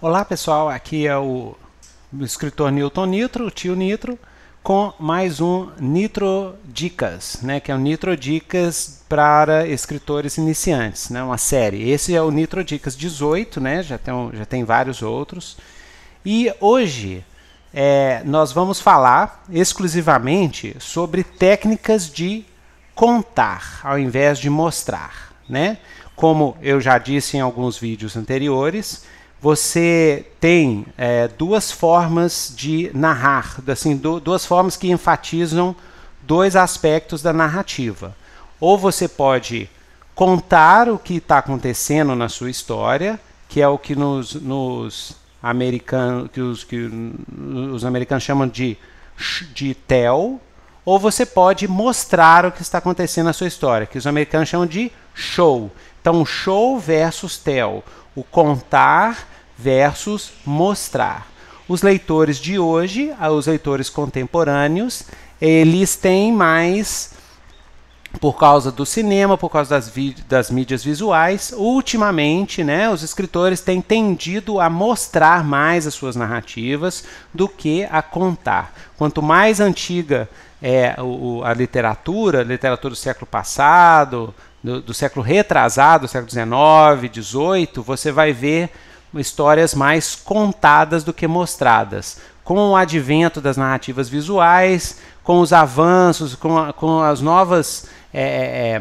Olá pessoal, aqui é o escritor Newton Nitro, o tio Nitro, com mais um Nitro Dicas, né, que é o Nitro Dicas para escritores iniciantes, né, uma série. Esse é o Nitro Dicas 18, né, já tem, já tem vários outros. E hoje é, nós vamos falar exclusivamente sobre técnicas de contar ao invés de mostrar. Né? Como eu já disse em alguns vídeos anteriores, você tem é, duas formas de narrar, assim, do, duas formas que enfatizam dois aspectos da narrativa. Ou você pode contar o que está acontecendo na sua história, que é o que nos, nos americanos, que os, que os americanos chamam de, de tell, ou você pode mostrar o que está acontecendo na sua história, que os americanos chamam de show. Então, show versus tell, o contar versus mostrar. Os leitores de hoje, ah, os leitores contemporâneos, eles têm mais por causa do cinema, por causa das, das, mídias visuais, ultimamente, né, os escritores têm tendido a mostrar mais as suas narrativas do que a contar. Quanto mais antiga é o, a literatura, a literatura do século passado, do, do século retrasado, século XIX, XVIII, você vai ver histórias mais contadas do que mostradas. Com o advento das narrativas visuais, com os avanços, com, a, com as novas é, é,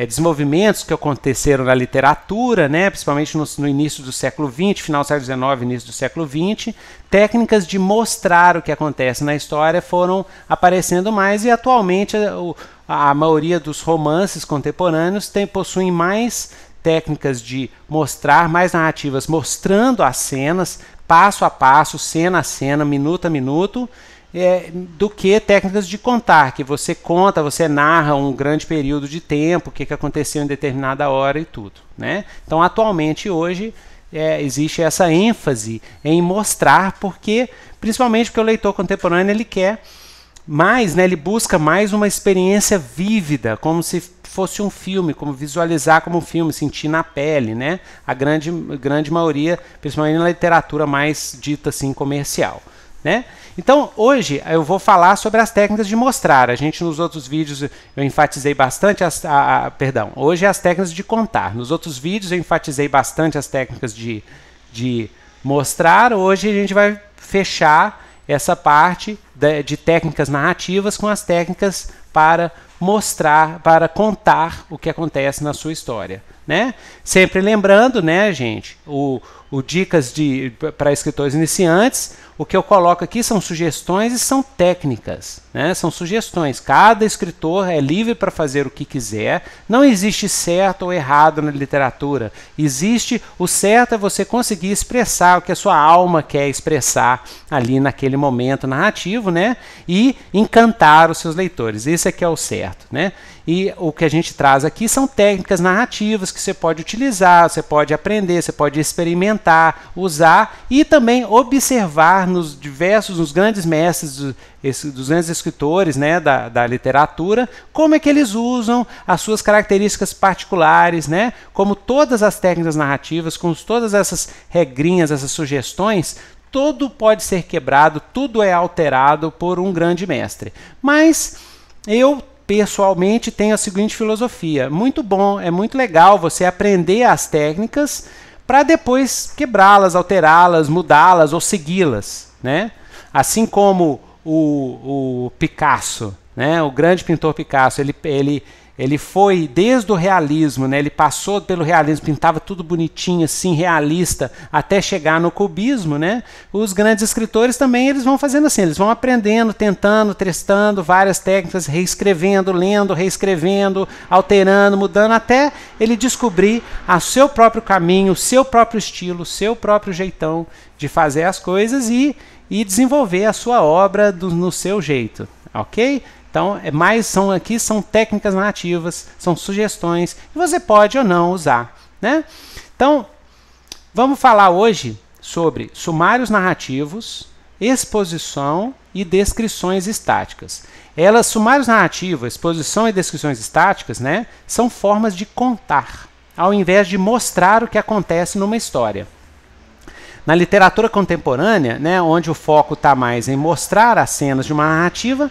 é, é desenvolvimentos que aconteceram na literatura, né, principalmente no, no início do século XX, final do século XIX, início do século XX, técnicas de mostrar o que acontece na história foram aparecendo mais e atualmente a maioria dos romances contemporâneos tem, possuem mais técnicas de mostrar mais narrativas, mostrando as cenas, passo a passo, cena a cena, minuto a minuto, é, do que técnicas de contar, que você conta, você narra um grande período de tempo, o que, que aconteceu em determinada hora e tudo. Né? Então, atualmente, hoje, é, existe essa ênfase em mostrar, porque principalmente porque o leitor contemporâneo ele quer mas né, ele busca mais uma experiência vívida, como se fosse um filme, como visualizar como um filme, sentir na pele, né? A grande, grande maioria, principalmente na literatura mais dita assim comercial, né? Então, hoje eu vou falar sobre as técnicas de mostrar. A gente nos outros vídeos eu enfatizei bastante as, a, a, perdão, hoje é as técnicas de contar. Nos outros vídeos eu enfatizei bastante as técnicas de, de mostrar. Hoje a gente vai fechar essa parte de, técnicas narrativas com as técnicas para mostrar, para contar o que acontece na sua história. Né? Sempre lembrando, né, gente, o, o Dicas de para escritores iniciantes. O que eu coloco aqui são sugestões e são técnicas, né? São sugestões. Cada escritor é livre para fazer o que quiser. Não existe certo ou errado na literatura. Existe o certo é você conseguir expressar o que a sua alma quer expressar ali naquele momento narrativo, né? E encantar os seus leitores. Esse é que é o certo, né? E o que a gente traz aqui são técnicas narrativas que você pode utilizar, você pode aprender, você pode experimentar tentar usar e também observar nos diversos, nos grandes mestres, do, dos grandes escritores né, da, da literatura, como é que eles usam as suas características particulares, né, como todas as técnicas narrativas, com todas essas regrinhas, essas sugestões, tudo pode ser quebrado, tudo é alterado por um grande mestre. Mas eu pessoalmente tenho a seguinte filosofia: muito bom, é muito legal você aprender as técnicas para depois quebrá-las, alterá-las, mudá-las ou segui-las, né? Assim como o, o Picasso, né? O grande pintor Picasso, ele, ele ele foi desde o realismo, né? Ele passou pelo realismo, pintava tudo bonitinho, assim, realista, até chegar no cubismo, né? Os grandes escritores também eles vão fazendo assim, eles vão aprendendo, tentando, testando várias técnicas, reescrevendo, lendo, reescrevendo, alterando, mudando, até ele descobrir o seu próprio caminho, o seu próprio estilo, o seu próprio jeitão de fazer as coisas e, e desenvolver a sua obra do, no seu jeito, ok? Então, é mais são aqui são técnicas narrativas, são sugestões que você pode ou não usar, né? Então, vamos falar hoje sobre sumários narrativos, exposição e descrições estáticas. Elas, sumários narrativos, exposição e descrições estáticas, né, são formas de contar, ao invés de mostrar o que acontece numa história. Na literatura contemporânea, né, onde o foco está mais em mostrar as cenas de uma narrativa,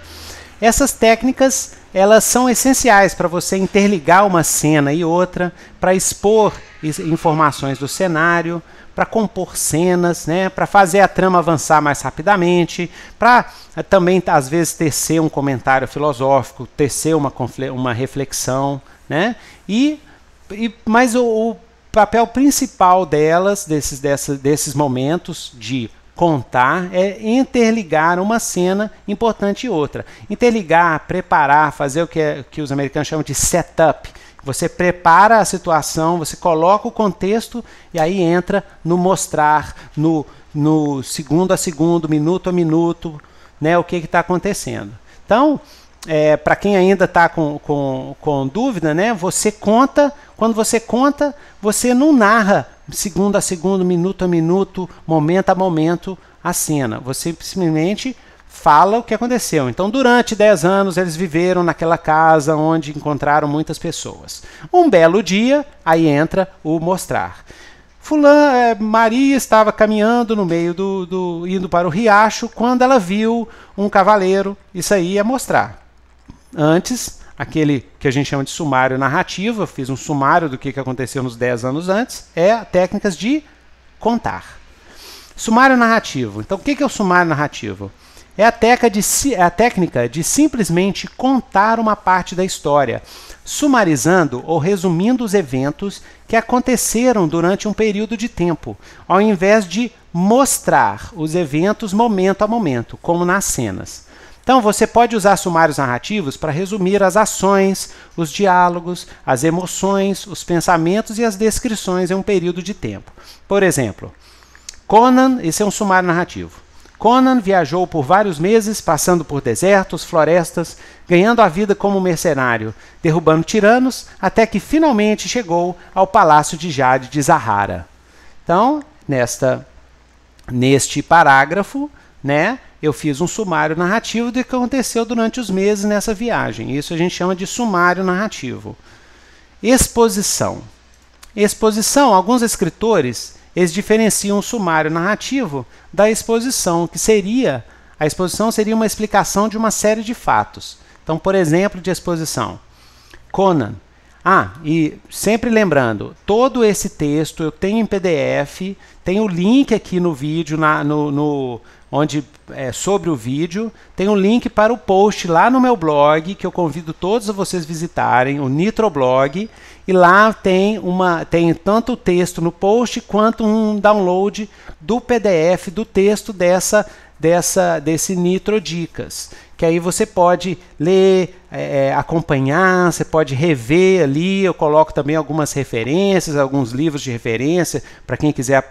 essas técnicas elas são essenciais para você interligar uma cena e outra, para expor informações do cenário, para compor cenas, né, para fazer a trama avançar mais rapidamente, para eh, também às vezes tecer um comentário filosófico, tecer uma, uma reflexão, né, e, e mas o, o papel principal delas desses dessa, desses momentos de Contar é interligar uma cena importante e outra. Interligar, preparar, fazer o que, é, que os americanos chamam de setup. Você prepara a situação, você coloca o contexto e aí entra no mostrar, no, no segundo a segundo, minuto a minuto, né, o que está acontecendo. Então, é, para quem ainda está com, com, com dúvida, né, você conta, quando você conta, você não narra segundo a segundo, minuto a minuto, momento a momento, a cena. Você simplesmente fala o que aconteceu. Então, durante 10 anos, eles viveram naquela casa onde encontraram muitas pessoas. Um belo dia, aí entra o mostrar. Fulano, eh, Maria estava caminhando no meio do, do. indo para o riacho quando ela viu um cavaleiro. Isso aí é mostrar. Antes, aquele que a gente chama de sumário narrativo, fiz um sumário do que aconteceu nos 10 anos antes, é técnicas de contar. Sumário narrativo. Então, o que é o sumário narrativo? É a, de, é a, técnica de simplesmente contar uma parte da história, sumarizando ou resumindo os eventos que aconteceram durante um período de tempo, ao invés de mostrar os eventos momento a momento, como nas cenas. Então, você pode usar sumários narrativos para resumir as ações, os diálogos, as emoções, os pensamentos e as descrições em um período de tempo. Por exemplo, Conan, esse é um sumário narrativo. Conan viajou por vários meses, passando por desertos, florestas, ganhando a vida como mercenário, derrubando tiranos, até que finalmente chegou ao palácio de Jade de Zahara. Então, nesta, neste parágrafo, né, eu fiz um sumário narrativo do que aconteceu durante os meses nessa viagem. Isso a gente chama de sumário narrativo. Exposição. Exposição, alguns escritores, eles diferenciam o sumário narrativo da exposição, que seria a exposição seria uma explicação de uma série de fatos. Então, por exemplo, de exposição. Conan. Ah, e sempre lembrando, todo esse texto eu tenho em PDF, tem o link aqui no vídeo, na, no, no, onde é, sobre o vídeo tem um link para o post lá no meu blog que eu convido todos vocês visitarem o Nitroblog e lá tem uma tem tanto o texto no post quanto um download do PDF do texto dessa dessa desse Nitro Dicas que aí você pode ler, é, é, acompanhar, você pode rever ali. Eu coloco também algumas referências, alguns livros de referência para quem quiser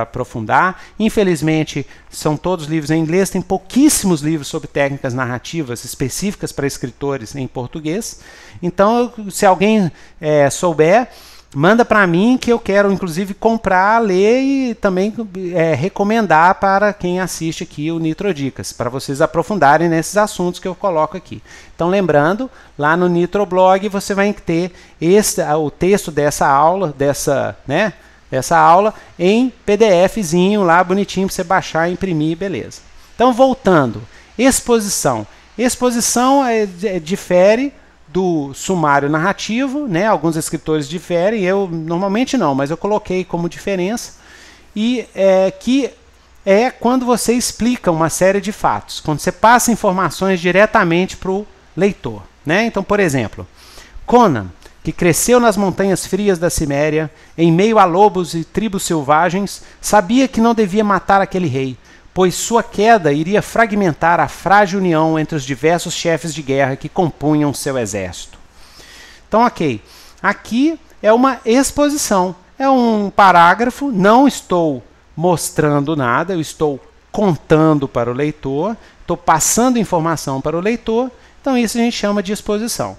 aprofundar. Infelizmente, são todos livros em inglês, tem pouquíssimos livros sobre técnicas narrativas específicas para escritores em português. Então, se alguém é, souber manda para mim que eu quero inclusive comprar, ler e também é, recomendar para quem assiste aqui o Nitro Dicas para vocês aprofundarem nesses assuntos que eu coloco aqui. Então lembrando, lá no Nitro Blog você vai ter esse, o texto dessa aula, dessa, né, dessa aula em PDFzinho lá bonitinho para você baixar, imprimir, beleza. Então voltando, exposição. Exposição é, é, difere do sumário narrativo, né? Alguns escritores diferem, eu normalmente não, mas eu coloquei como diferença e é, que é quando você explica uma série de fatos, quando você passa informações diretamente para o leitor, né? Então, por exemplo, Conan, que cresceu nas montanhas frias da Ciméria, em meio a lobos e tribos selvagens, sabia que não devia matar aquele rei, pois sua queda iria fragmentar a frágil união entre os diversos chefes de guerra que compunham seu exército. Então, ok, aqui é uma exposição, é um parágrafo, não estou mostrando nada, eu estou contando para o leitor, estou passando informação para o leitor, então isso a gente chama de exposição.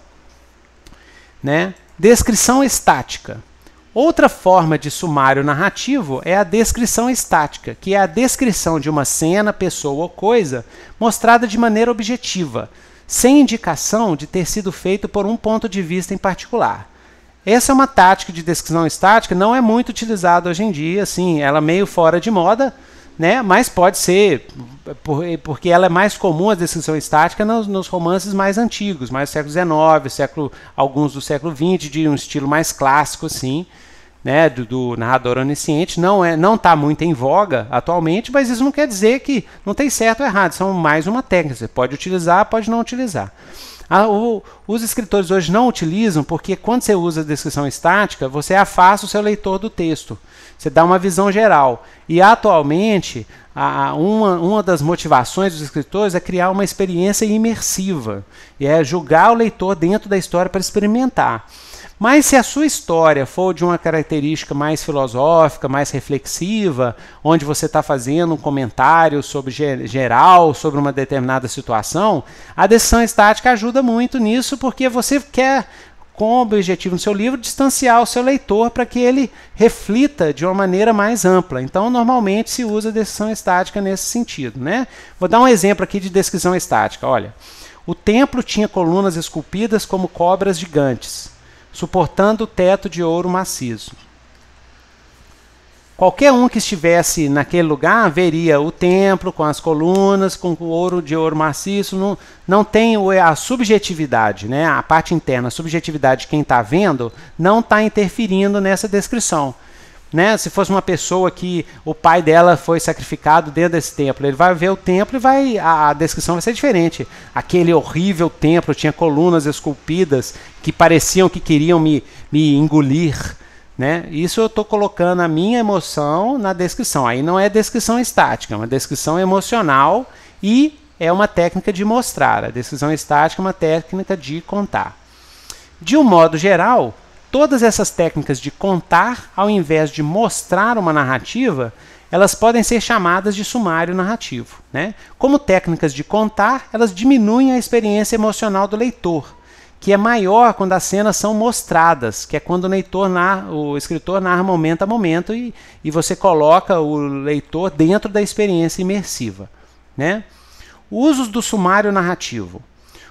Né? Descrição estática Outra forma de sumário narrativo é a descrição estática, que é a descrição de uma cena, pessoa ou coisa mostrada de maneira objetiva, sem indicação de ter sido feito por um ponto de vista em particular. Essa é uma tática de descrição estática, não é muito utilizada hoje em dia, assim, ela é meio fora de moda, né? mas pode ser, porque ela é mais comum a descrição estática nos, nos romances mais antigos, mais século XIX, século, alguns do século XX, de um estilo mais clássico, assim né, do, do narrador onisciente não é não está muito em voga atualmente, mas isso não quer dizer que não tem certo ou errado, são mais uma técnica, você pode utilizar, pode não utilizar. Ah, o, os escritores hoje não utilizam porque quando você usa a descrição estática, você afasta o seu leitor do texto. Você dá uma visão geral. E atualmente, a, uma, uma das motivações dos escritores é criar uma experiência imersiva. E é julgar o leitor dentro da história para experimentar. Mas se a sua história for de uma característica mais filosófica, mais reflexiva, onde você está fazendo um comentário sobre geral, sobre uma determinada situação, a decisão estática ajuda muito nisso, porque você quer com o objetivo no seu livro distanciar o seu leitor para que ele reflita de uma maneira mais ampla. Então, normalmente se usa decisão estática nesse sentido, né? Vou dar um exemplo aqui de descrição estática. Olha, o templo tinha colunas esculpidas como cobras gigantes suportando o teto de ouro maciço. Qualquer um que estivesse naquele lugar veria o templo com as colunas, com o ouro de ouro maciço. Não, não tem a subjetividade, né? a parte interna, a subjetividade de quem está vendo, não está interferindo nessa descrição né? Se fosse uma pessoa que o pai dela foi sacrificado dentro desse templo, ele vai ver o templo e vai a, a descrição vai ser diferente. Aquele horrível templo tinha colunas esculpidas que pareciam que queriam me, me engolir. Né? Isso eu estou colocando a minha emoção na descrição. Aí não é descrição estática, é uma descrição emocional e é uma técnica de mostrar. A descrição estática é uma técnica de contar. De um modo geral, todas essas técnicas de contar, ao invés de mostrar uma narrativa, elas podem ser chamadas de sumário narrativo. Né? Como técnicas de contar, elas diminuem a experiência emocional do leitor, que é maior quando as cenas são mostradas, que é quando o, leitor narra, o escritor narra momento a momento e, e você coloca o leitor dentro da experiência imersiva. Né? Usos do sumário narrativo.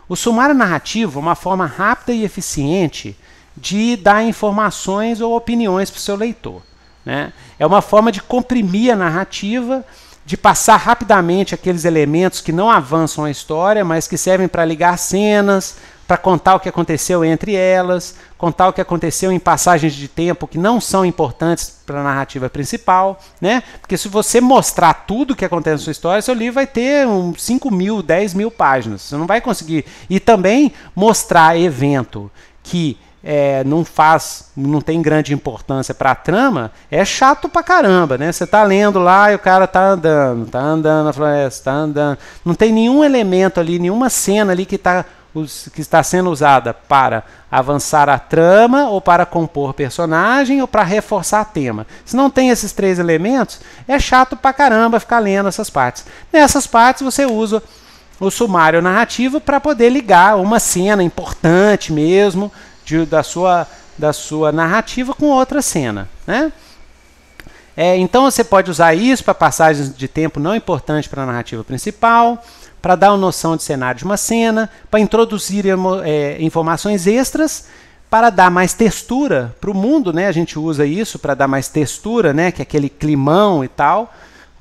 O sumário narrativo é uma forma rápida e eficiente de dar informações ou opiniões para o seu leitor. Né? É uma forma de comprimir a narrativa, de passar rapidamente aqueles elementos que não avançam a história, mas que servem para ligar cenas, para contar o que aconteceu entre elas, contar o que aconteceu em passagens de tempo que não são importantes para a narrativa principal, né? Porque se você mostrar tudo o que acontece na sua história, seu livro vai ter um 5 mil, 10 mil páginas. Você não vai conseguir. E também mostrar evento que é, não faz, não tem grande importância para a trama, é chato pra caramba, né? Você tá lendo lá e o cara tá andando, tá andando na floresta, tá andando. Não tem nenhum elemento ali, nenhuma cena ali que, tá, os, que está sendo usada para avançar a trama, ou para compor personagem, ou para reforçar tema. Se não tem esses três elementos, é chato pra caramba ficar lendo essas partes. Nessas partes você usa o sumário narrativo para poder ligar uma cena importante mesmo de, da, sua, da sua narrativa com outra cena. Né? É, então você pode usar isso para passagens de tempo não importantes para a narrativa principal, para dar uma noção de cenário de uma cena, para introduzir é, informações extras, para dar mais textura para o mundo, né? A gente usa isso para dar mais textura, né? Que é aquele climão e tal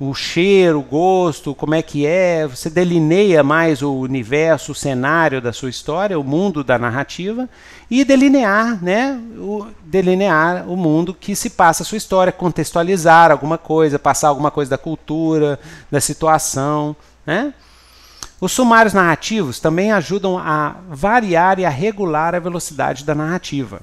o cheiro, o gosto, como é que é, você delineia mais o universo, o cenário da sua história, o mundo da narrativa e delinear, né, o, delinear o mundo que se passa a sua história, contextualizar alguma coisa, passar alguma coisa da cultura, da situação, né? Os sumários narrativos também ajudam a variar e a regular a velocidade da narrativa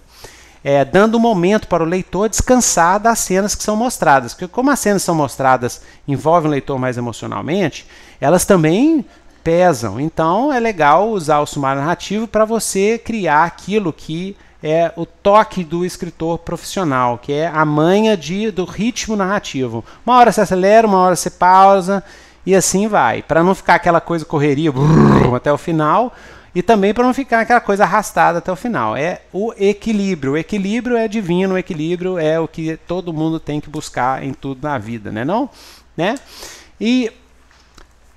é, dando um momento para o leitor descansar das cenas que são mostradas. Porque como as cenas são mostradas envolvem o leitor mais emocionalmente, elas também pesam. Então é legal usar o sumário narrativo para você criar aquilo que é o toque do escritor profissional, que é a manha de, do ritmo narrativo. Uma hora você acelera, uma hora você pausa e assim vai. Para não ficar aquela coisa correria brrr, até o final, e também para não ficar aquela coisa arrastada até o final. É o equilíbrio. O equilíbrio é divino, o equilíbrio é o que todo mundo tem que buscar em tudo na vida, né? Não? Né? E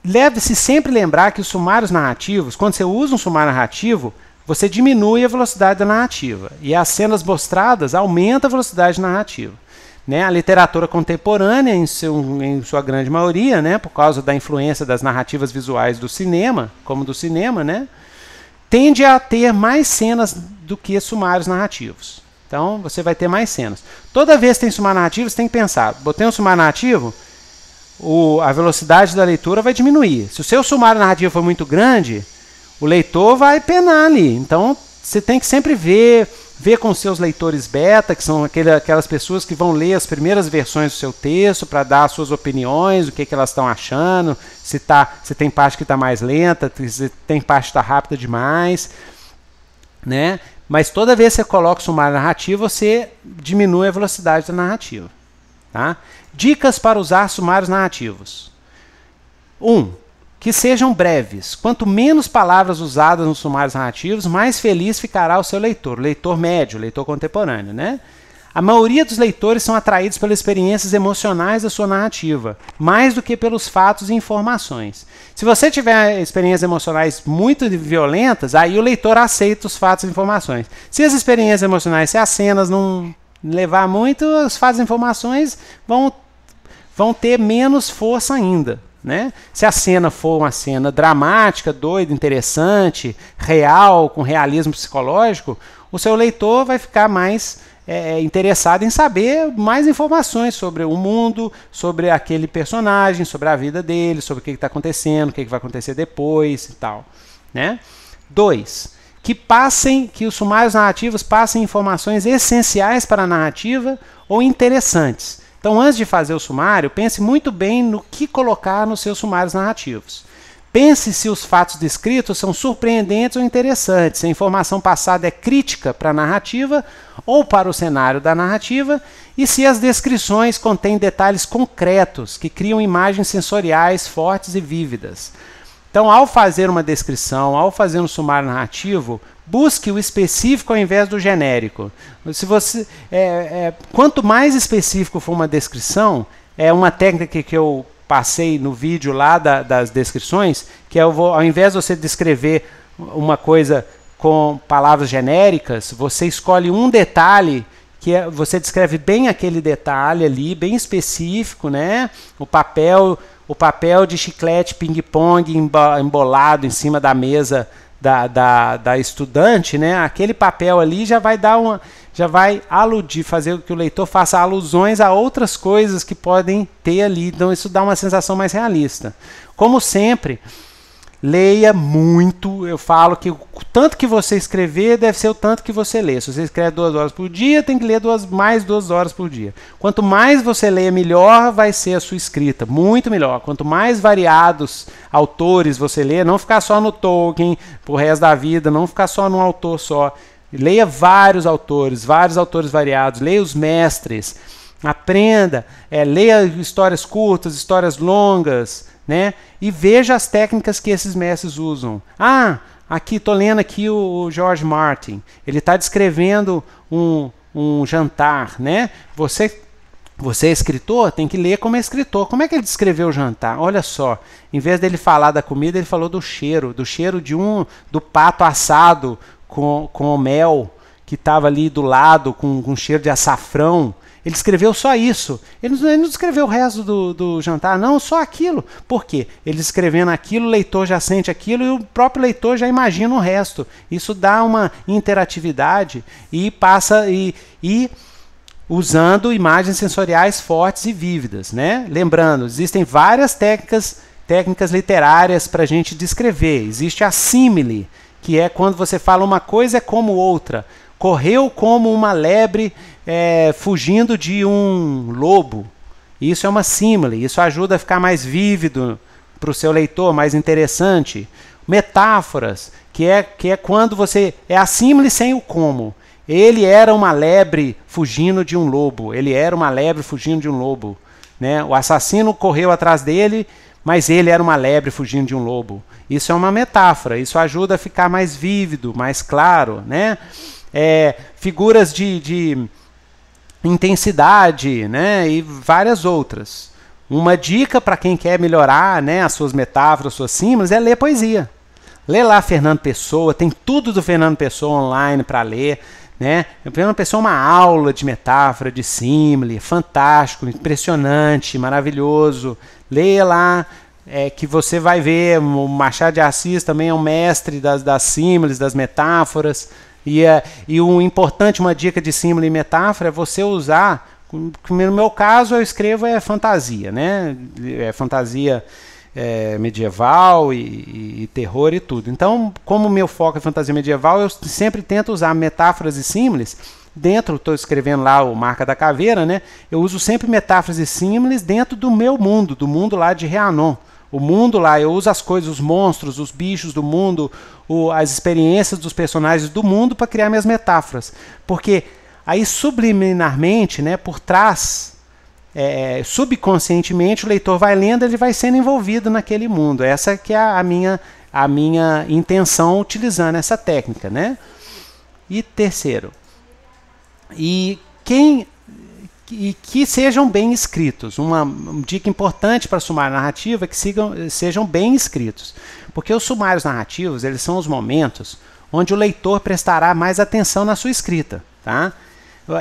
leve-se sempre lembrar que os sumários narrativos, quando você usa um sumário narrativo, você diminui a velocidade da narrativa e as cenas mostradas aumenta a velocidade da narrativa. Né? A literatura contemporânea, em, seu, em sua grande maioria, né? por causa da influência das narrativas visuais do cinema, como do cinema, né? tende a ter mais cenas do que sumários narrativos. Então, você vai ter mais cenas. Toda vez que tem sumário narrativo, você tem que pensar. Botei um sumário narrativo, o, a velocidade da leitura vai diminuir. Se o seu sumário narrativo for muito grande, o leitor vai penar ali. Então, você tem que sempre ver vê com seus leitores beta, que são aquelas pessoas que vão ler as primeiras versões do seu texto para dar suas opiniões, o que, que elas estão achando, se, tá, se tem parte que está mais lenta, se tem parte que está rápida demais. Né? Mas toda vez que você coloca o sumário narrativo, você diminui a velocidade da narrativa. Tá? Dicas para usar sumários narrativos. 1. Um, que sejam breves. Quanto menos palavras usadas nos sumários narrativos, mais feliz ficará o seu leitor, leitor médio, leitor contemporâneo, né? A maioria dos leitores são atraídos pelas experiências emocionais da sua narrativa, mais do que pelos fatos e informações. Se você tiver experiências emocionais muito violentas, aí o leitor aceita os fatos e informações. Se as experiências emocionais, se as cenas não levar muito, os fatos e informações vão, vão ter menos força ainda. Né? Se a cena for uma cena dramática, doida, interessante, real, com realismo psicológico, o seu leitor vai ficar mais é, é interessado em saber mais informações sobre o mundo, sobre aquele personagem, sobre a vida dele, sobre o que está acontecendo, o que, que, vai acontecer depois e tal. Né? Dois, que passem, que os sumários narrativos passem informações essenciais para a narrativa ou interessantes então, antes de fazer o sumário, pense muito bem no que colocar nos seus sumários narrativos. Pense se os fatos descritos são surpreendentes ou interessantes, se a informação passada é crítica para a narrativa ou para o cenário da narrativa, e se as descrições contêm detalhes concretos que criam imagens sensoriais fortes e vívidas. Então, ao fazer uma descrição, ao fazer um sumário narrativo, Busque o específico ao invés do genérico. Se você, é, é, quanto mais específico for uma descrição, é uma técnica que eu passei no vídeo lá da, das descrições, que é vou, ao invés de você descrever uma coisa com palavras genéricas, você escolhe um detalhe que é, você descreve bem aquele detalhe ali, bem específico, né? O papel, o papel de chiclete ping-pong embolado em cima da mesa da, da, da estudante, né? Aquele papel ali já vai dar uma, já vai aludir, fazer com que o leitor faça alusões a outras coisas que podem ter ali. Então isso dá uma sensação mais realista. Como sempre, leia muito. Eu falo que o tanto que você escrever deve ser o tanto que você lê. Se você escreve duas horas por dia, tem que ler duas, mais duas horas por dia. Quanto mais você lê, melhor vai ser a sua escrita, muito melhor. Quanto mais variados autores você lê, não ficar só no Tolkien pro resto da vida, não ficar só num autor só. Leia vários autores, vários autores variados, leia os mestres, aprenda, é, leia histórias curtas, histórias longas né? E veja as técnicas que esses mestres usam. Ah, aqui estou lendo aqui o, o George Martin. Ele está descrevendo um, um jantar, né? Você você é escritor, tem que ler como é escritor. Como é que ele descreveu o jantar? Olha só, em vez dele falar da comida, ele falou do cheiro, do cheiro de um do pato assado com, com mel, que estava ali do lado com, com um cheiro de açafrão. Ele escreveu só isso. Ele, ele não escreveu o resto do, do, jantar, não, só aquilo. Por quê? Ele escrevendo aquilo, o leitor já sente aquilo e o próprio leitor já imagina o resto. Isso dá uma interatividade e passa e, e usando imagens sensoriais fortes e vívidas. Né? Lembrando, existem várias técnicas, técnicas literárias para a gente descrever. Existe a símile, que é quando você fala uma coisa é como outra correu como uma lebre é, fugindo de um lobo. Isso é uma símile, isso ajuda a ficar mais vívido para o seu leitor, mais interessante. Metáforas, que é, que é quando você. É a símile sem o como. Ele era uma lebre fugindo de um lobo. Ele era uma lebre fugindo de um lobo. Né? O assassino correu atrás dele, mas ele era uma lebre fugindo de um lobo. Isso é uma metáfora, isso ajuda a ficar mais vívido, mais claro, né? é, figuras de, de intensidade, né? E várias outras. Uma dica para quem quer melhorar né, as suas metáforas, suas símbolos, é ler poesia. Lê lá Fernando Pessoa, tem tudo do Fernando Pessoa online para ler. Né? O Fernando Pessoa é uma aula de metáfora, de símbolo, é fantástico, impressionante, maravilhoso. Lê lá, é, que você vai ver. O Machado de Assis também é um mestre das, das símbolos, das metáforas. E, é, e um importante, uma dica de símbolo e metáfora é você usar. No meu caso, eu escrevo é fantasia, né? É fantasia é, medieval e, e, e, terror e tudo. Então, como meu foco é fantasia medieval, eu sempre tento usar metáforas e símbolos. Dentro, estou escrevendo lá o Marca da Caveira, né? Eu uso sempre metáforas e símbolos dentro do meu mundo, do mundo lá de Reanon. O mundo lá, eu uso as coisas, os monstros, os bichos do mundo, o, as experiências dos personagens do mundo para criar minhas metáforas. Porque aí subliminarmente, né, por trás, é, subconscientemente, o leitor vai lendo, ele vai sendo envolvido naquele mundo. Essa é que é a minha, a minha intenção utilizando essa técnica, né? E terceiro, e quem e que sejam bem escritos. Uma, uma dica importante para sumário narrativo é que sigam, eh, sejam bem escritos, porque os sumários narrativos eles são os momentos onde o leitor prestará mais atenção na sua escrita, tá?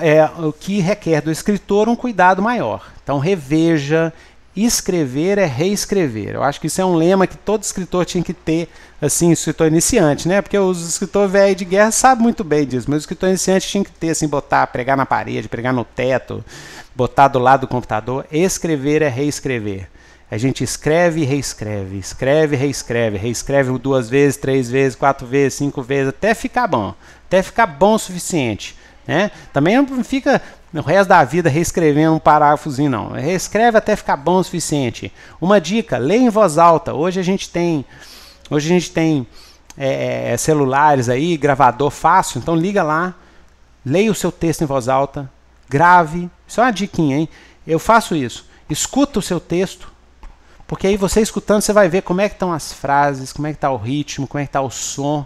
É, o que requer do escritor um cuidado maior. Então reveja, Escrever é reescrever. Eu acho que isso é um lema que todo escritor tinha que ter, assim, escritor iniciante, né? Porque os escritor velho de guerra sabe muito bem disso, mas o escritor iniciante tinha que ter, assim, botar, pregar na parede, pregar no teto, botar do lado do computador. Escrever é reescrever. A gente escreve e reescreve, escreve e reescreve, reescreve duas vezes, três vezes, quatro vezes, cinco vezes, até ficar bom, até ficar bom o suficiente. Né? Também não fica o resto da vida reescrevendo um parágrafozinho, não. Reescreve até ficar bom o suficiente. Uma dica, leia em voz alta. Hoje a gente tem, hoje a gente tem é, é celulares aí, gravador fácil, então liga lá, leia o seu texto em voz alta, grave. Só é uma diquinha, hein? Eu faço isso. Escuta o seu texto, porque aí você escutando, você vai ver como é que estão as frases, como é que está o ritmo, como é que está o som.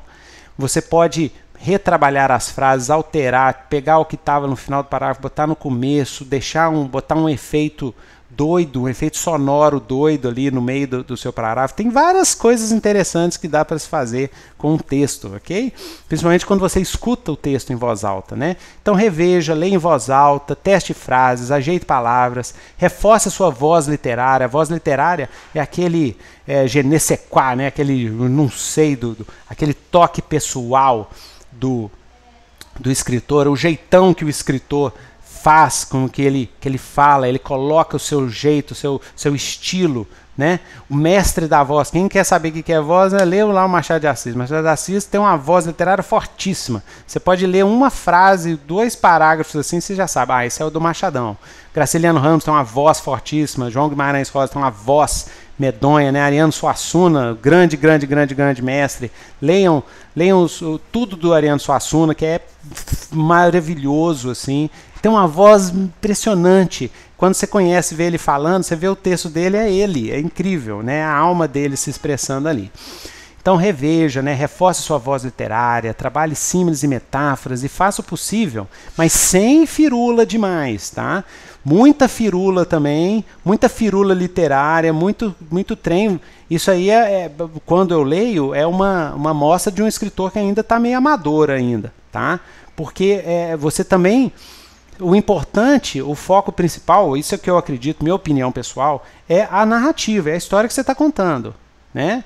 Você pode retrabalhar as frases, alterar, pegar o que estava no final do parágrafo, botar no começo, deixar um, botar um efeito doido, um efeito sonoro doido ali no meio do, do seu parágrafo. Tem várias coisas interessantes que dá para se fazer com o texto, ok? Principalmente quando você escuta o texto em voz alta, né? Então reveja, leia em voz alta, teste frases, ajeite palavras, reforce a sua voz literária. A voz literária é aquele é, eh, genesequá, né? Aquele não sei do, do aquele toque pessoal do, do escritor, o jeitão que o escritor faz com que ele, que ele fala, ele coloca o seu jeito, o seu, seu estilo, né? O mestre da voz, quem quer saber o que é voz, né? leu lá o Machado de Assis. Machado de Assis tem uma voz literária fortíssima. Você pode ler uma frase, dois parágrafos assim, você já sabe, ah, esse é o do Machadão. Graciliano Ramos tem uma voz fortíssima, João Guimarães Rosa tem uma voz medonha, né? Ariano Suassuna, grande, grande, grande, grande mestre. Leiam, leiam tudo do Ariano Suassuna, que é maravilhoso, assim. Tem uma voz impressionante. Quando você conhece, vê ele falando, você vê o texto dele, é ele, é incrível, né? A alma dele se expressando ali. Então reveja, né? reforce sua voz literária, trabalhe símiles e metáforas e faça o possível, mas sem firula demais, tá? Muita firula também, muita firula literária, muito, muito trem. Isso aí, é, é quando eu leio, é uma, uma mostra de um escritor que ainda está meio amador ainda, tá? Porque é, você também... O importante, o foco principal, isso é que eu acredito, minha opinião pessoal, é a narrativa, é a história que você está contando, né?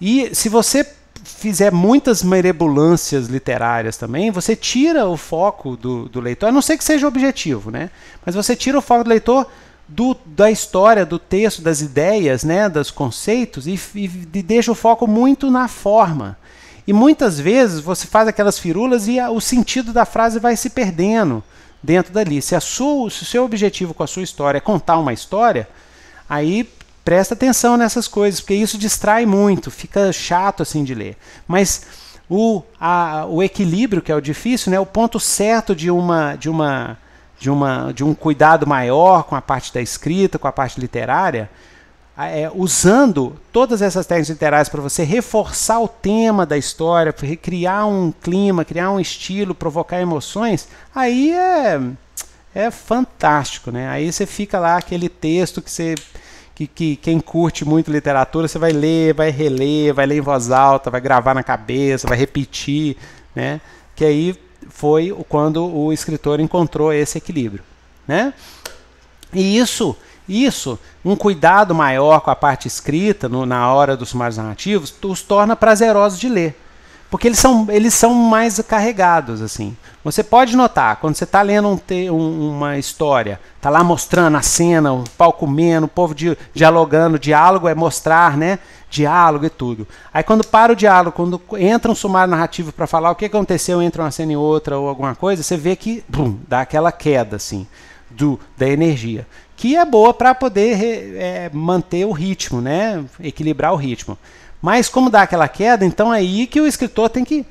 E se você fizer muitas merebulâncias literárias também, você tira o foco do, do leitor, a não ser que seja objetivo, né? Mas você tira o foco do leitor do, da história, do texto, das ideias, né, dos conceitos e, e, e, deixa o foco muito na forma. E muitas vezes você faz aquelas firulas e a, o sentido da frase vai se perdendo dentro dali. Se, a sua, se o seu objetivo com a sua história é contar uma história, aí presta atenção nessas coisas, porque isso distrai muito, fica chato assim de ler. Mas o, a, o equilíbrio, que é o difícil, né, o ponto certo de uma, de uma de uma de um cuidado maior com a parte da escrita, com a parte literária, é, usando todas essas técnicas literárias para você reforçar o tema da história, criar um clima, criar um estilo, provocar emoções, aí é é fantástico, né? Aí você fica lá aquele texto que você que, que quem curte muito literatura, você vai ler, vai reler, vai ler em voz alta, vai gravar na cabeça, vai repetir, né? Que aí foi quando o escritor encontrou esse equilíbrio, né? E isso, isso, um cuidado maior com a parte escrita no, na hora dos sumários narrativos, os torna prazerosos de ler porque eles são, eles são mais carregados assim. Você pode notar quando você está lendo um um, uma história, está lá mostrando a cena, o pau comendo, o povo di, dialogando, diálogo é mostrar, né? Diálogo e tudo. Aí quando para o diálogo, quando entra um sumário narrativo para falar o que aconteceu entre uma cena e outra ou alguma coisa, você vê que bum, dá aquela queda assim do da energia que é boa para poder é, manter o ritmo, né? Equilibrar o ritmo. Mas como dá aquela queda, então é aí que o escritor tem que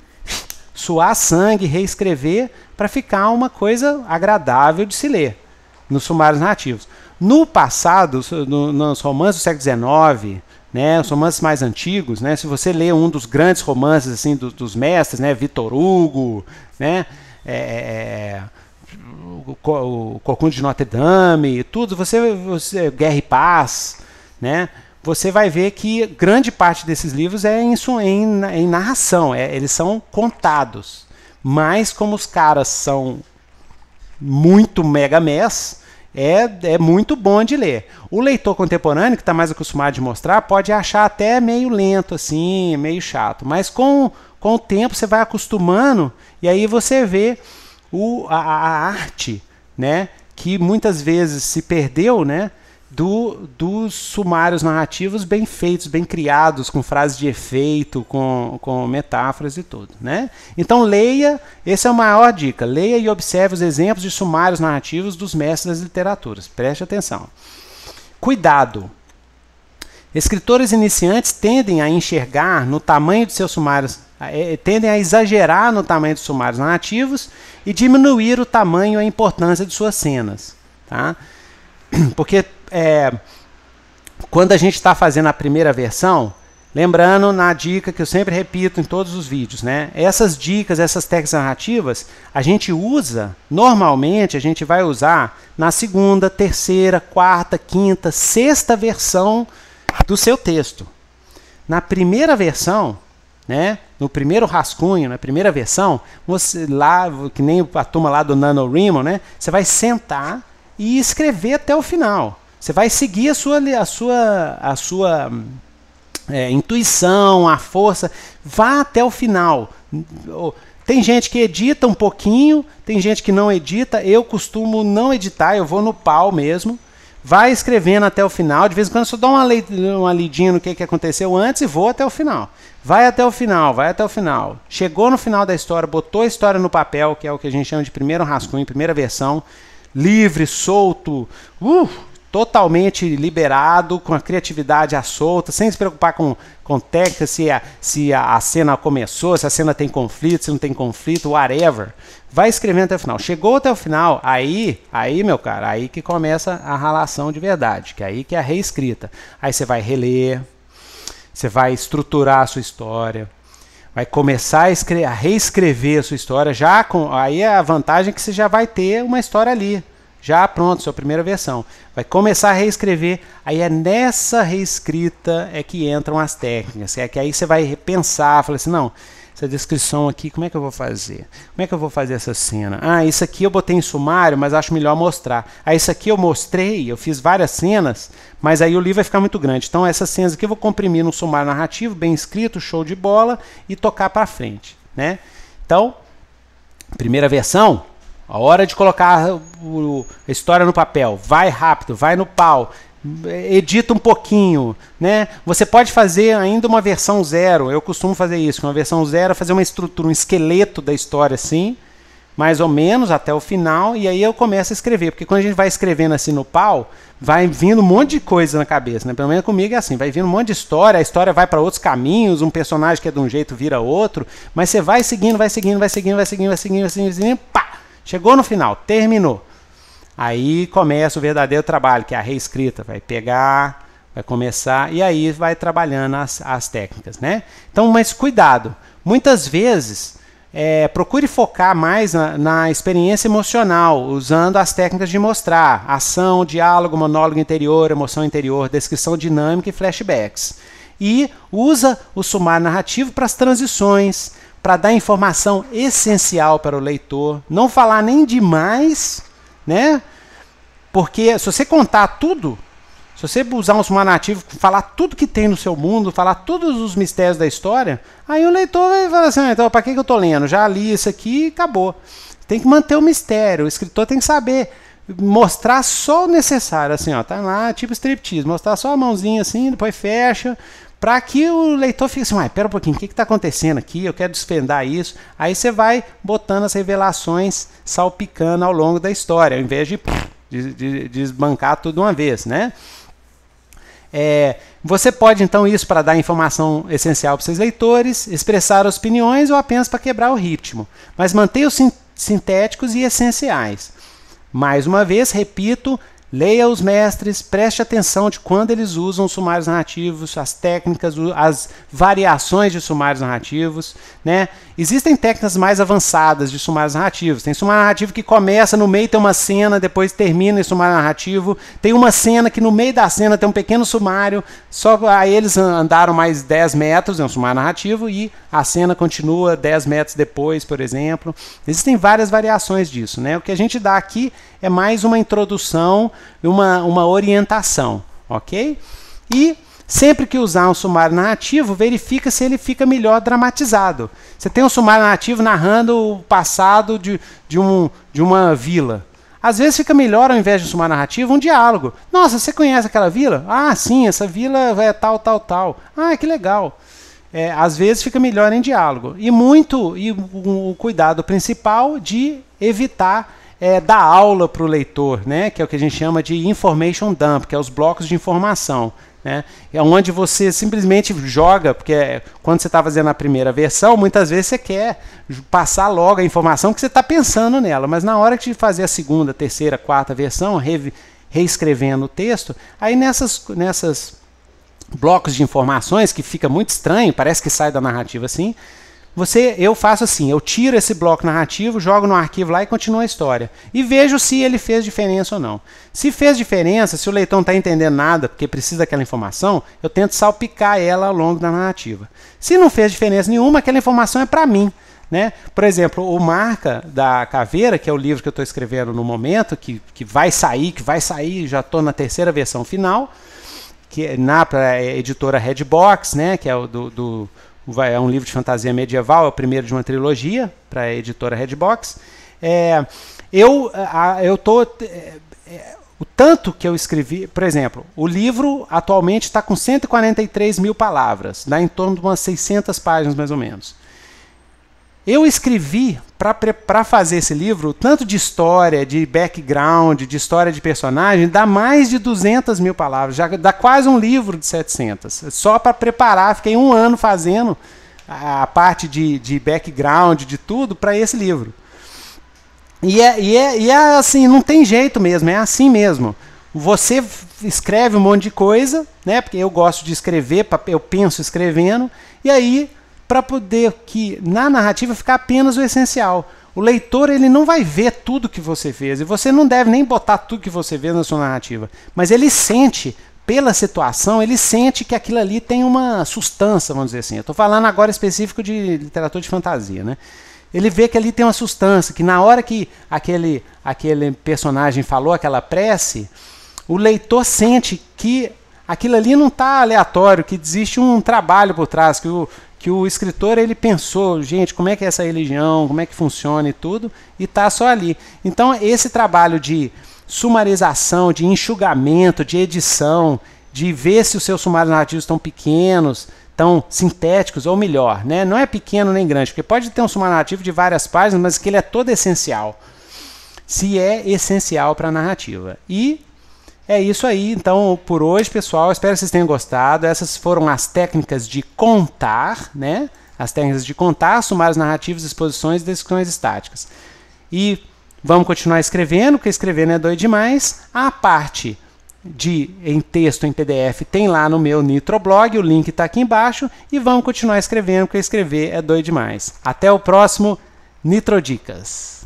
suar sangue, reescrever, para ficar uma coisa agradável de se ler nos sumários narrativos. No passado, no, nos romances do século XIX, né, os romances mais antigos, né, se você lê um dos grandes romances assim do, dos mestres, né, Vitor Hugo, né, é, é, é o, o, o Corcunda de Notre Dame, tudo, você, você Guerra e Paz, né, você vai ver que grande parte desses livros é em, em, em narração, é, eles são contados. Mas como os caras são muito mega mess, é, é muito bom de ler. O leitor contemporâneo, que está mais acostumado de mostrar, pode achar até meio lento, assim, meio chato. Mas com, com o tempo você vai acostumando e aí você vê o, a, a arte, né? Que muitas vezes se perdeu, né? do, dos sumários narrativos bem feitos, bem criados, com frases de efeito, com, com metáforas e tudo. Né? Então leia, essa é a maior dica, leia e observe os exemplos de sumários narrativos dos mestres das literaturas. Preste atenção. Cuidado! Escritores iniciantes tendem a enxergar no tamanho de seus sumários, eh, eh, tendem a exagerar no tamanho dos sumários narrativos e diminuir o tamanho e a importância de suas cenas. Tá? Porque é, quando a gente está fazendo a primeira versão, lembrando na dica que eu sempre repito em todos os vídeos, né? Essas dicas, essas técnicas narrativas, a gente usa, normalmente a gente vai usar na segunda, terceira, quarta, quinta, sexta versão do seu texto. Na primeira versão, né? No primeiro rascunho, na primeira versão, você lá, que nem a turma lá do NaNoWriMo, né? Você vai sentar e escrever até o final. Você vai seguir a sua, a sua, a sua hum, é, intuição, a força. Vá até o final. Tem gente que edita um pouquinho, tem gente que não edita. Eu costumo não editar, eu vou no pau mesmo. Vai escrevendo até o final. De vez em quando eu só dou uma, le... uma lidinha no que, que aconteceu antes e vou até o final. Vai até o final, vai até o final. Chegou no final da história, botou a história no papel, que é o que a gente chama de primeiro rascunho, primeira versão. Livre, solto. Uh, totalmente liberado, com a criatividade à solta, sem se preocupar com, com técnica, se, a, se a, cena começou, se a cena tem conflito, se não tem conflito, whatever. Vai escrevendo até o final. Chegou até o final, aí, aí, meu cara, aí que começa a relação de verdade, que é aí que é a reescrita. Aí você vai reler, você vai estruturar a sua história, vai começar a, escrever, a reescrever a sua história já com aí é a vantagem é que você já vai ter uma história ali já pronto, sua primeira versão. Vai começar a reescrever, aí é nessa reescrita é que entram as técnicas. É que aí você vai repensar, fala assim, não, essa descrição aqui, como é que eu vou fazer? Como é que eu vou fazer essa cena? Ah, isso aqui eu botei em sumário, mas acho melhor mostrar. Ah, isso aqui eu mostrei, eu fiz várias cenas, mas aí o livro vai ficar muito grande. Então essas cenas aqui eu vou comprimir num sumário narrativo, bem escrito, show de bola, e tocar para frente. Né? Então, primeira versão, a hora de colocar o, a história no papel. Vai rápido, vai no pau edita um pouquinho, né? Você pode fazer ainda uma versão zero. Eu costumo fazer isso, uma versão zero, é fazer uma estrutura, um esqueleto da história assim, mais ou menos até o final, e aí eu começo a escrever, porque quando a gente vai escrevendo assim no pau, vai vindo um monte de coisa na cabeça, né? Pelo menos comigo é assim, vai vindo um monte de história, a história vai para outros caminhos, um personagem que é de um jeito vira outro, mas você vai seguindo, vai seguindo, vai seguindo, vai seguindo, vai seguindo, vai seguindo, vai seguindo, pá! Chegou no final, terminou. Aí começa o verdadeiro trabalho, que é a reescrita. Vai pegar, vai começar e aí vai trabalhando as, as técnicas, né? Então, mas cuidado. Muitas vezes, é, procure focar mais na, na, experiência emocional, usando as técnicas de mostrar. Ação, diálogo, monólogo interior, emoção interior, descrição dinâmica e flashbacks. E usa o sumário narrativo para as transições, para dar informação essencial para o leitor, não falar nem demais, né? Porque se você contar tudo, se você usar um sumar nativo, falar tudo que tem no seu mundo, falar todos os mistérios da história, aí o leitor vai falar assim, ah, então para que, que eu estou lendo? Já li isso aqui e acabou. Tem que manter o mistério, o escritor tem que saber mostrar só o necessário, assim, ó, tá lá, tipo striptease, mostrar só a mãozinha assim, depois fecha, para que o leitor fique assim, pera um pouquinho, o que está acontecendo aqui? Eu quero desvendar isso. Aí você vai botando as revelações salpicando ao longo da história, ao invés de, de, de desbancar tudo uma vez, né? É, você pode, então, isso para dar informação essencial para seus leitores, expressar opiniões ou apenas para quebrar o ritmo. Mas mantenha os sintéticos e essenciais. Mais uma vez, repito, Leia os mestres, preste atenção de quando eles usam sumários narrativos, as técnicas, as variações de sumários narrativos. Né? Existem técnicas mais avançadas de sumários narrativos. Tem sumário narrativo que começa, no meio tem uma cena, depois termina em sumário narrativo. Tem uma cena que no meio da cena tem um pequeno sumário, só aí eles andaram mais 10 metros, é um sumário narrativo, e a cena continua 10 metros depois, por exemplo. Existem várias variações disso. Né? O que a gente dá aqui é mais uma introdução uma, uma orientação, ok? E sempre que usar um sumário narrativo, verifica se ele fica melhor dramatizado. Você tem um sumário narrativo narrando o passado de, de, um, de uma vila. Às vezes fica melhor, ao invés de um sumário narrativo, um diálogo. Nossa, você conhece aquela vila? Ah, sim, essa vila é tal, tal, tal. Ah, que legal. É, às vezes fica melhor em diálogo. E muito, e o cuidado principal de evitar é, dar aula para o leitor, né? que é o que a gente chama de information dump, que é os blocos de informação. Né? É onde você simplesmente joga, porque é, quando você está fazendo a primeira versão, muitas vezes você quer passar logo a informação que você está pensando nela, mas na hora de fazer a segunda, terceira, quarta versão, re reescrevendo o texto, aí nessas, nessas blocos de informações que fica muito estranho, parece que sai da narrativa assim, você, eu faço assim, eu tiro esse bloco narrativo, jogo no arquivo lá e continuo a história. E vejo se ele fez diferença ou não. Se fez diferença, se o leitor não está entendendo nada porque precisa daquela informação, eu tento salpicar ela ao longo da narrativa. Se não fez diferença nenhuma, aquela informação é para mim. Né? Por exemplo, o Marca da Caveira, que é o livro que eu estou escrevendo no momento, que, que vai sair, que vai sair, já estou na terceira versão final, que é na editora Redbox, né? que é o do, do é um livro de fantasia medieval, é o primeiro de uma trilogia para a editora Redbox. É, eu eu tô é, é, o tanto que eu escrevi, por exemplo, o livro atualmente está com 143 mil palavras, dá em torno de umas 600 páginas mais ou menos. Eu escrevi para fazer esse livro, tanto de história, de background, de história de personagem, dá mais de 200 mil palavras, já dá quase um livro de 700. Só para preparar, fiquei um ano fazendo a parte de, de background, de tudo, para esse livro. E é, e, é, e é assim, não tem jeito mesmo, é assim mesmo. Você escreve um monte de coisa, né? Porque eu gosto de escrever, eu penso escrevendo, e aí para poder que na narrativa ficar apenas o essencial. O leitor ele não vai ver tudo que você fez e você não deve nem botar tudo que você vê na sua narrativa, mas ele sente pela situação, ele sente que aquilo ali tem uma substância, vamos dizer assim. Eu estou falando agora específico de literatura de fantasia, né? Ele vê que ali tem uma substância, que na hora que aquele, aquele personagem falou aquela prece, o leitor sente que aquilo ali não está aleatório, que existe um trabalho por trás, que o, que o escritor ele pensou, gente, como é que é essa religião, como é que funciona e tudo, e tá só ali. Então esse trabalho de sumarização, de enxugamento, de edição, de ver se os seus sumários narrativos estão pequenos, estão sintéticos ou melhor, né? Não é pequeno nem grande, porque pode ter um sumário narrativo de várias páginas, mas que ele é todo essencial. Se é essencial para a narrativa. E é isso aí, então, por hoje, pessoal. Espero que vocês tenham gostado. Essas foram as técnicas de contar, né? As técnicas de contar, sumários narrativos, exposições e descrições estáticas. E vamos continuar escrevendo, porque escrevendo é doido demais. A parte de em texto em PDF tem lá no meu Nitroblog, o link está aqui embaixo e vamos continuar escrevendo, porque escrever é doido demais. Até o próximo Nitro Dicas.